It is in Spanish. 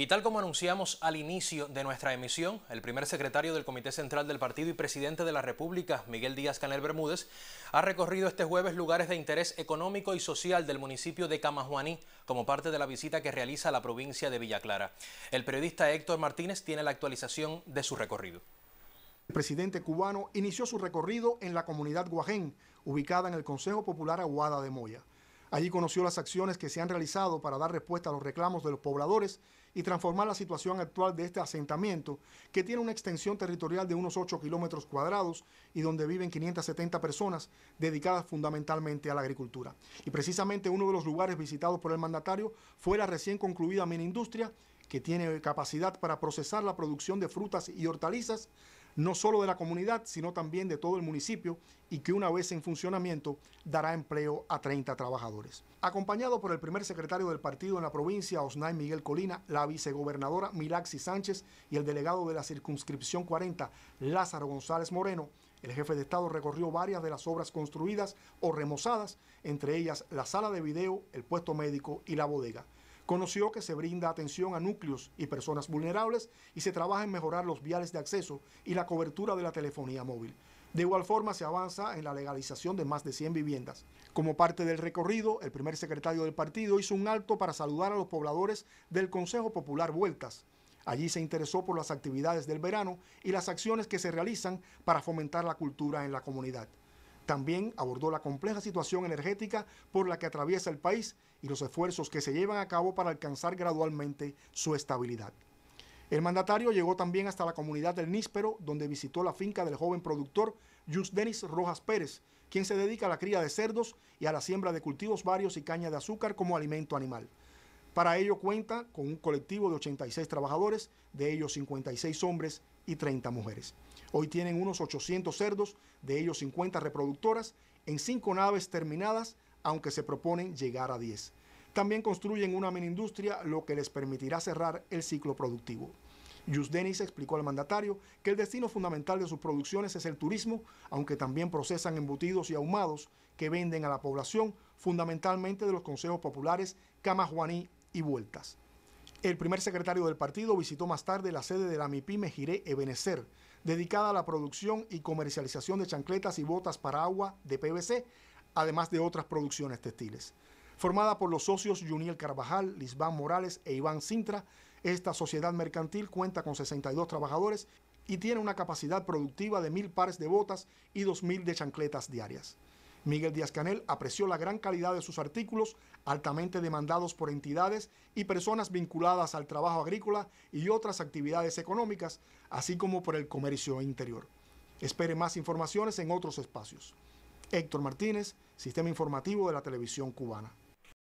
Y tal como anunciamos al inicio de nuestra emisión, el primer secretario del Comité Central del Partido y presidente de la República, Miguel Díaz Canel Bermúdez, ha recorrido este jueves lugares de interés económico y social del municipio de Camajuaní como parte de la visita que realiza a la provincia de Villa Clara. El periodista Héctor Martínez tiene la actualización de su recorrido. El presidente cubano inició su recorrido en la comunidad Guajén, ubicada en el Consejo Popular Aguada de Moya. Allí conoció las acciones que se han realizado para dar respuesta a los reclamos de los pobladores y transformar la situación actual de este asentamiento, que tiene una extensión territorial de unos 8 kilómetros cuadrados y donde viven 570 personas dedicadas fundamentalmente a la agricultura. Y precisamente uno de los lugares visitados por el mandatario fue la recién concluida mini industria que tiene capacidad para procesar la producción de frutas y hortalizas no solo de la comunidad, sino también de todo el municipio y que una vez en funcionamiento dará empleo a 30 trabajadores. Acompañado por el primer secretario del partido en la provincia, Osnay Miguel Colina, la vicegobernadora Milaxi Sánchez y el delegado de la circunscripción 40, Lázaro González Moreno, el jefe de Estado recorrió varias de las obras construidas o remozadas, entre ellas la sala de video, el puesto médico y la bodega. Conoció que se brinda atención a núcleos y personas vulnerables y se trabaja en mejorar los viales de acceso y la cobertura de la telefonía móvil. De igual forma, se avanza en la legalización de más de 100 viviendas. Como parte del recorrido, el primer secretario del partido hizo un alto para saludar a los pobladores del Consejo Popular Vueltas. Allí se interesó por las actividades del verano y las acciones que se realizan para fomentar la cultura en la comunidad. También abordó la compleja situación energética por la que atraviesa el país y los esfuerzos que se llevan a cabo para alcanzar gradualmente su estabilidad. El mandatario llegó también hasta la comunidad del Níspero, donde visitó la finca del joven productor Just Denis Rojas Pérez, quien se dedica a la cría de cerdos y a la siembra de cultivos varios y caña de azúcar como alimento animal. Para ello cuenta con un colectivo de 86 trabajadores, de ellos 56 hombres y 30 mujeres. Hoy tienen unos 800 cerdos, de ellos 50 reproductoras, en cinco naves terminadas, aunque se proponen llegar a 10. También construyen una mini industria, lo que les permitirá cerrar el ciclo productivo. Yusdenis explicó al mandatario que el destino fundamental de sus producciones es el turismo, aunque también procesan embutidos y ahumados que venden a la población, fundamentalmente de los consejos populares Camajuaní vueltas. El primer secretario del partido visitó más tarde la sede de la mipyme Mejiré Ebenecer, dedicada a la producción y comercialización de chancletas y botas para agua de PVC, además de otras producciones textiles. Formada por los socios Juniel Carvajal, Lisbán Morales e Iván Sintra, esta sociedad mercantil cuenta con 62 trabajadores y tiene una capacidad productiva de mil pares de botas y 2.000 de chancletas diarias. Miguel Díaz-Canel apreció la gran calidad de sus artículos, altamente demandados por entidades y personas vinculadas al trabajo agrícola y otras actividades económicas, así como por el comercio interior. Espere más informaciones en otros espacios. Héctor Martínez, Sistema Informativo de la Televisión Cubana.